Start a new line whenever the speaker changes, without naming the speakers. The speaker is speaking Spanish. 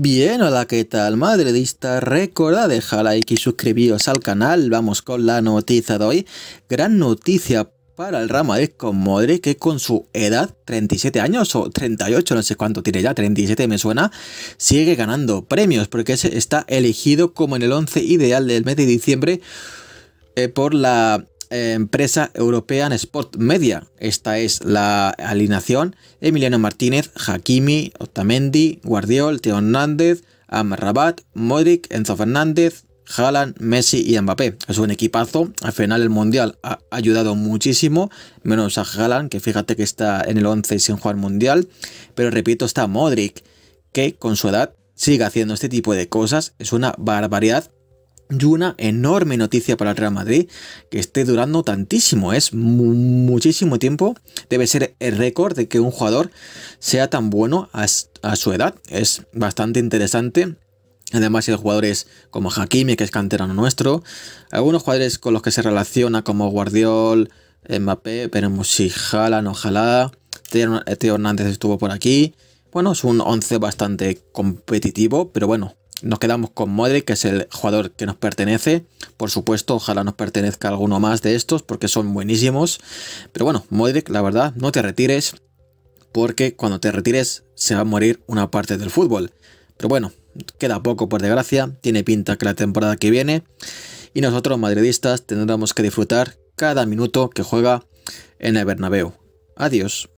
Bien, hola, ¿qué tal? Madridista, recordad dejar like y suscribiros al canal. Vamos con la noticia de hoy. Gran noticia para el Rama de con que con su edad, 37 años o 38, no sé cuánto tiene ya, 37 me suena, sigue ganando premios porque está elegido como en el 11 ideal del mes de diciembre eh, por la eh, empresa europea en Sport Media. Esta es la alineación. Emiliano Martínez, Hakimi, Otamendi, Guardiol, Teo Hernández, Amrabat, Modric, Enzo Fernández, Haaland, Messi y Mbappé. Es un equipazo. Al final el Mundial ha ayudado muchísimo, menos a Haaland, que fíjate que está en el 11 sin jugar Mundial. Pero repito, está Modric, que con su edad sigue haciendo este tipo de cosas. Es una barbaridad y una enorme noticia para el Real Madrid que esté durando tantísimo. Es muchísimo tiempo. Debe ser el récord de que un jugador sea tan bueno a, su edad. Es bastante interesante. Además, hay jugadores como Hakimi, que es canterano nuestro. Algunos jugadores con los que se relaciona, como Guardiol, Mbappé, pero si jalan, ojalá. Teo Hernández estuvo por aquí. Bueno, es un 11 bastante competitivo, pero bueno, nos quedamos con Modric, que es el jugador que nos pertenece. Por supuesto, ojalá nos pertenezca alguno más de estos, porque son buenísimos. Pero bueno, Modric, la verdad, no te retires, porque cuando te retires se va a morir una parte del fútbol. Pero bueno, queda poco por desgracia, tiene pinta que la temporada que viene y nosotros madridistas tendremos que disfrutar cada minuto que juega en el Bernabéu. Adiós.